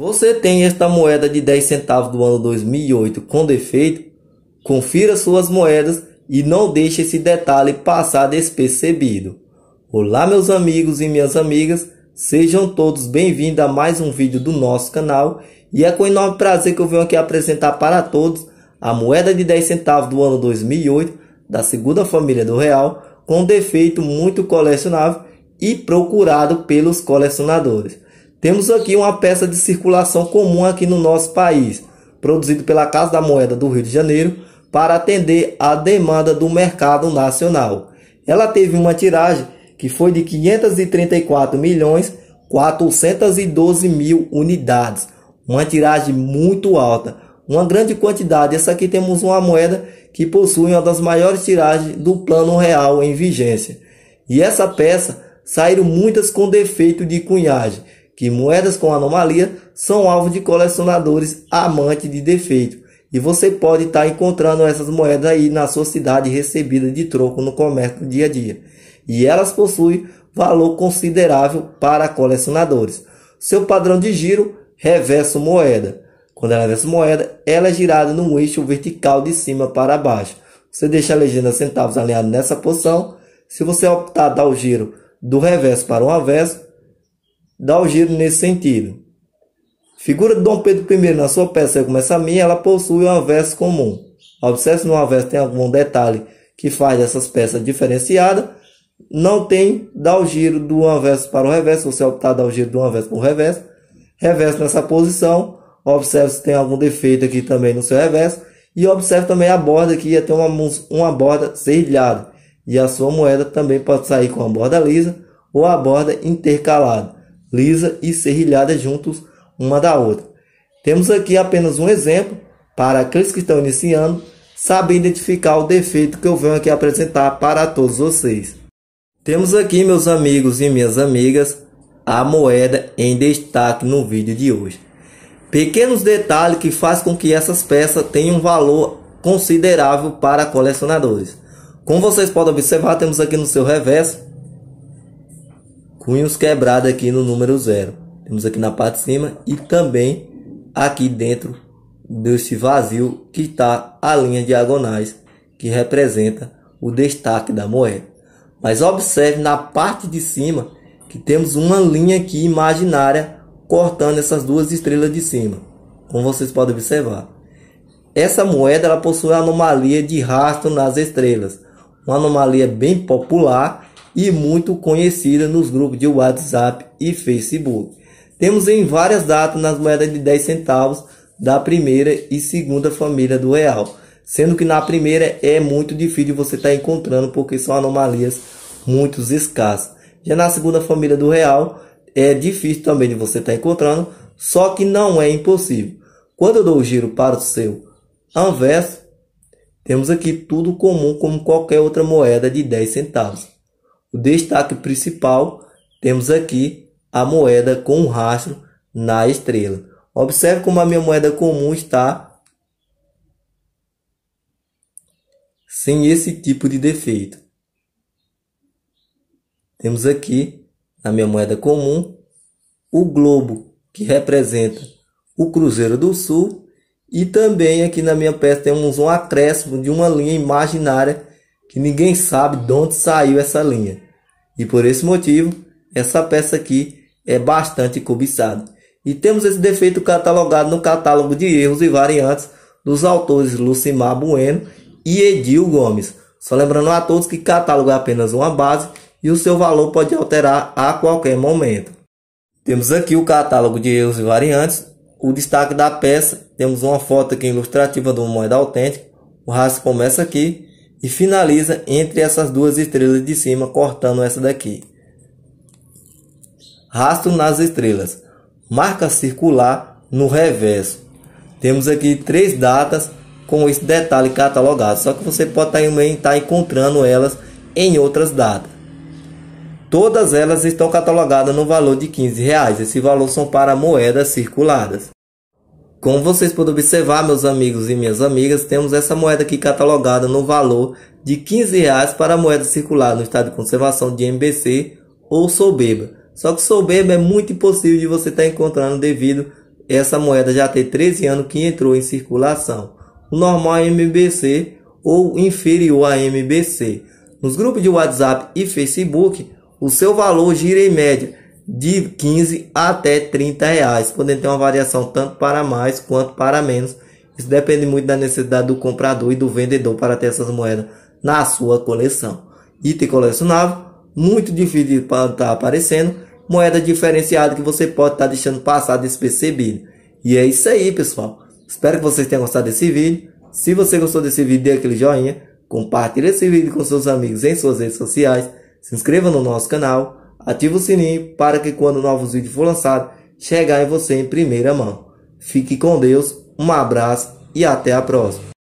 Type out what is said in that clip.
Você tem esta moeda de 10 centavos do ano 2008 com defeito? Confira suas moedas e não deixe esse detalhe passar despercebido. Olá meus amigos e minhas amigas, sejam todos bem-vindos a mais um vídeo do nosso canal e é com enorme prazer que eu venho aqui apresentar para todos a moeda de 10 centavos do ano 2008 da segunda família do real com defeito muito colecionável e procurado pelos colecionadores. Temos aqui uma peça de circulação comum aqui no nosso país, produzido pela Casa da Moeda do Rio de Janeiro, para atender à demanda do mercado nacional. Ela teve uma tiragem que foi de 534 milhões 412 mil unidades, uma tiragem muito alta, uma grande quantidade. Essa aqui temos uma moeda que possui uma das maiores tiragens do plano real em vigência. E essa peça saíram muitas com defeito de cunhagem que moedas com anomalia são alvo de colecionadores amantes de defeito. E você pode estar tá encontrando essas moedas aí na sua cidade recebida de troco no comércio do dia a dia. E elas possuem valor considerável para colecionadores. Seu padrão de giro reverso moeda. Quando ela reverso moeda, ela é girada num eixo vertical de cima para baixo. Você deixa a legenda centavos alinhada nessa posição. Se você optar dar o giro do reverso para o avesso, dá o giro nesse sentido. Figura de Dom Pedro I na sua peça Começa a minha, ela possui um avesso comum. Observe se no avesso tem algum detalhe que faz essas peças diferenciadas. Não tem dá o giro do avesso para o reverso, você optar dar o giro do avesso para o reverso. Reverso nessa posição, observe se tem algum defeito aqui também no seu reverso. E observe também a borda que ia ter uma, uma borda serrilhada. E a sua moeda também pode sair com a borda lisa ou a borda intercalada lisa e serrilhada juntos uma da outra. Temos aqui apenas um exemplo para aqueles que estão iniciando saber identificar o defeito que eu venho aqui apresentar para todos vocês. Temos aqui, meus amigos e minhas amigas, a moeda em destaque no vídeo de hoje. Pequenos detalhes que faz com que essas peças tenham um valor considerável para colecionadores. Como vocês podem observar, temos aqui no seu reverso cunhos quebrados aqui no número zero. Temos aqui na parte de cima e também aqui dentro desse vazio que está a linha diagonais que representa o destaque da moeda. Mas observe na parte de cima que temos uma linha aqui imaginária cortando essas duas estrelas de cima, como vocês podem observar. Essa moeda ela possui anomalia de rastro nas estrelas, uma anomalia bem popular e muito conhecida nos grupos de WhatsApp e Facebook. Temos em várias datas nas moedas de 10 centavos da primeira e segunda família do real, sendo que na primeira é muito difícil você estar tá encontrando porque são anomalias muito escassas. Já na segunda família do real é difícil também de você estar tá encontrando, só que não é impossível. Quando eu dou o giro para o seu anverso, temos aqui tudo comum como qualquer outra moeda de 10 centavos. O destaque principal temos aqui a moeda com o rastro na estrela. Observe como a minha moeda comum está sem esse tipo de defeito. Temos aqui na minha moeda comum o globo que representa o Cruzeiro do Sul e também aqui na minha peça temos um acréscimo de uma linha imaginária que ninguém sabe de onde saiu essa linha. E por esse motivo, essa peça aqui é bastante cobiçada. E temos esse defeito catalogado no catálogo de erros e variantes dos autores Lucimar Bueno e Edil Gomes. Só lembrando a todos que catálogo é apenas uma base e o seu valor pode alterar a qualquer momento. Temos aqui o catálogo de erros e variantes, o destaque da peça, temos uma foto aqui ilustrativa de uma moeda autêntica, o rastro começa aqui e finaliza entre essas duas estrelas de cima, cortando essa daqui. Rastro nas estrelas. Marca circular no reverso. Temos aqui três datas com esse detalhe catalogado, só que você pode tá estar tá encontrando elas em outras datas. Todas elas estão catalogadas no valor de 15 reais. Esse valor são para moedas circuladas. Como vocês podem observar, meus amigos e minhas amigas, temos essa moeda aqui catalogada no valor de 15 reais para a moeda circular no estado de conservação de MBC ou Soberba. Só que Soberba é muito impossível de você estar encontrando devido a essa moeda já ter 13 anos que entrou em circulação. O normal é MBC ou inferior a MBC. Nos grupos de WhatsApp e Facebook, o seu valor gira em média de 15 até 30 reais, podendo ter uma variação tanto para mais quanto para menos. Isso depende muito da necessidade do comprador e do vendedor para ter essas moedas na sua coleção. Item colecionável, muito difícil para estar tá aparecendo. Moeda diferenciada que você pode estar tá deixando passar despercebido. E é isso aí, pessoal. Espero que vocês tenham gostado desse vídeo. Se você gostou desse vídeo, dê aquele joinha. Compartilhe esse vídeo com seus amigos em suas redes sociais. Se inscreva no nosso canal Ative o sininho para que quando novos vídeos for lançado, chegar em você em primeira mão. Fique com Deus, um abraço e até a próxima.